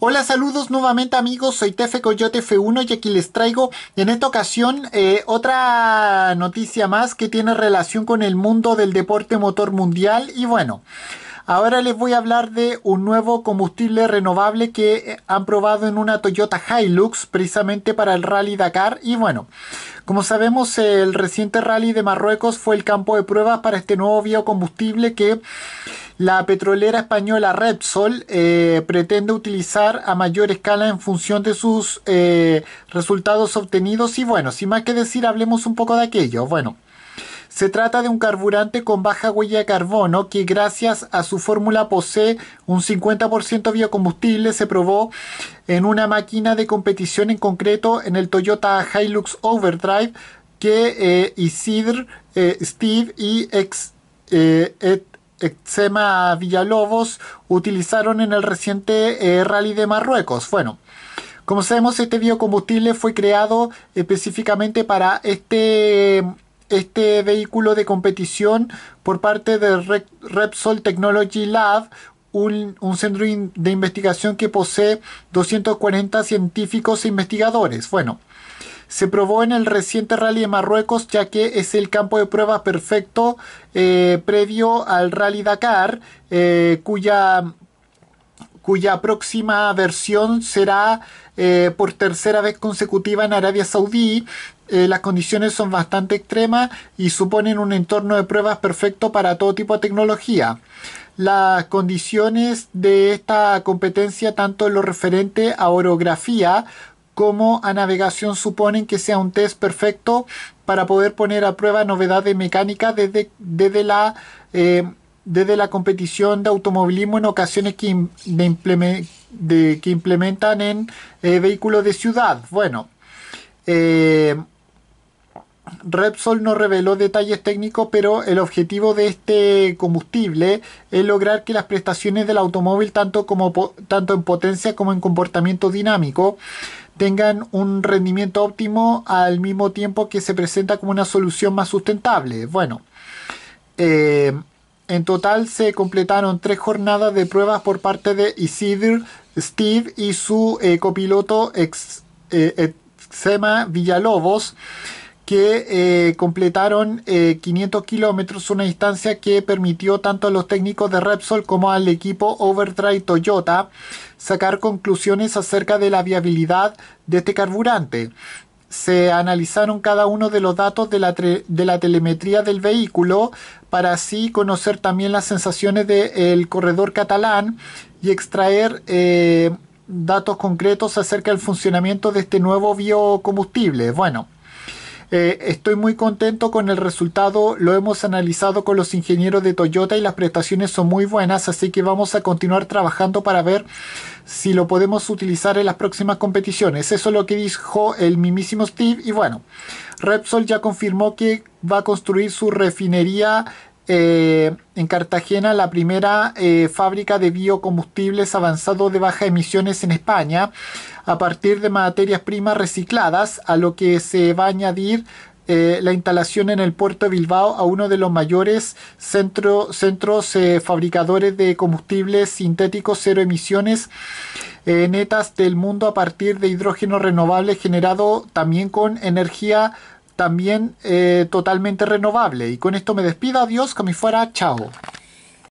Hola, saludos nuevamente amigos, soy Tefe Coyote F1 y aquí les traigo en esta ocasión eh, otra noticia más que tiene relación con el mundo del deporte motor mundial y bueno... Ahora les voy a hablar de un nuevo combustible renovable que eh, han probado en una Toyota Hilux precisamente para el Rally Dakar y bueno, como sabemos el reciente Rally de Marruecos fue el campo de pruebas para este nuevo biocombustible que la petrolera española Repsol eh, pretende utilizar a mayor escala en función de sus eh, resultados obtenidos y bueno, sin más que decir hablemos un poco de aquello. Bueno, se trata de un carburante con baja huella de carbono que gracias a su fórmula posee un 50% biocombustible. Se probó en una máquina de competición en concreto en el Toyota Hilux Overdrive que eh, Isidr, eh, Steve y ex, eh, Villalobos utilizaron en el reciente rally de Marruecos. Bueno, como sabemos, este biocombustible fue creado específicamente para este este vehículo de competición por parte de Repsol Technology Lab, un, centro de investigación que posee 240 científicos e investigadores. Bueno, se probó en el reciente rally de Marruecos, ya que es el campo de pruebas perfecto eh, previo al rally Dakar, eh, cuya cuya próxima versión será eh, por tercera vez consecutiva en Arabia Saudí. Eh, las condiciones son bastante extremas y suponen un entorno de pruebas perfecto para todo tipo de tecnología. Las condiciones de esta competencia, tanto en lo referente a orografía como a navegación, suponen que sea un test perfecto para poder poner a prueba novedades mecánicas desde, desde la eh, desde la competición de automovilismo en ocasiones que, que implementan en eh, vehículos de ciudad. Bueno, eh, Repsol no reveló detalles técnicos, pero el objetivo de este combustible es lograr que las prestaciones del automóvil, tanto, como, tanto en potencia como en comportamiento dinámico, tengan un rendimiento óptimo al mismo tiempo que se presenta como una solución más sustentable. Bueno, eh, en total se completaron tres jornadas de pruebas por parte de Isidro Steve y su eh, copiloto ex, eh, Villalobos, que eh, completaron 500 kilómetros, una distancia que permitió tanto a los técnicos de Repsol como al equipo Overdrive Toyota sacar conclusiones acerca de la viabilidad de este carburante se analizaron cada uno de los datos de la, telemetría del vehículo para así conocer también las sensaciones del corredor catalán y extraer eh, datos concretos acerca del funcionamiento de este nuevo biocombustible. Bueno, eh, estoy muy contento con el resultado, lo hemos analizado con los ingenieros de Toyota y las prestaciones son muy buenas, así que vamos a continuar trabajando para ver si lo podemos utilizar en las próximas competiciones. Eso es lo que dijo el mismísimo Steve y bueno, Repsol ya confirmó que va a construir su refinería eh, en Cartagena la primera eh, fábrica de biocombustibles avanzados de baja emisiones en España a partir de materias primas recicladas, a lo que se va a añadir eh, la instalación en el puerto de Bilbao a uno de los mayores centros fabricadores de combustibles sintéticos cero emisiones netas del mundo a partir de hidrógeno renovable generado también con energía también eh, totalmente renovable. Y con esto me despido, adiós, que me fuera, chao.